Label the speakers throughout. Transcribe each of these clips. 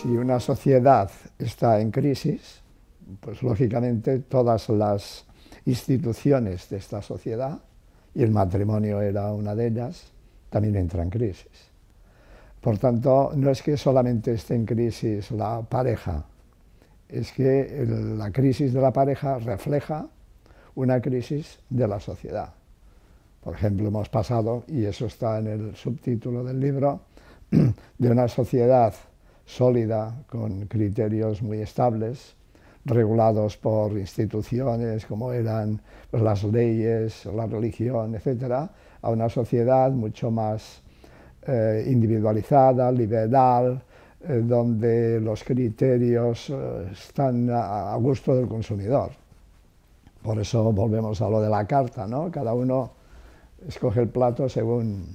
Speaker 1: Si una sociedad está en crisis, pues lógicamente todas las instituciones de esta sociedad, y el matrimonio era una de ellas, también entra en crisis. Por tanto, no es que solamente esté en crisis la pareja, es que la crisis de la pareja refleja una crisis de la sociedad. Por ejemplo, hemos pasado, y eso está en el subtítulo del libro, de una sociedad sólida, con criterios muy estables, regulados por instituciones como eran pues, las leyes, la religión, etc., a una sociedad mucho más eh, individualizada, liberal, eh, donde los criterios eh, están a, a, gusto del consumidor. Por eso volvemos a lo de la carta, ¿no? Cada uno escoge el plato según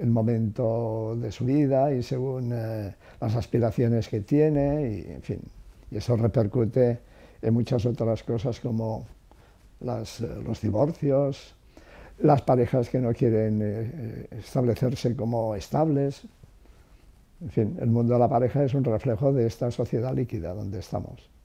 Speaker 1: el momento de su vida y según eh, las aspiraciones que tiene, y, en fin. Y eso repercute en muchas otras cosas como eh, los divorcios, las parejas que no quieren eh, establecerse como estables. En fin, el mundo de la pareja es un reflejo de esta sociedad líquida donde estamos.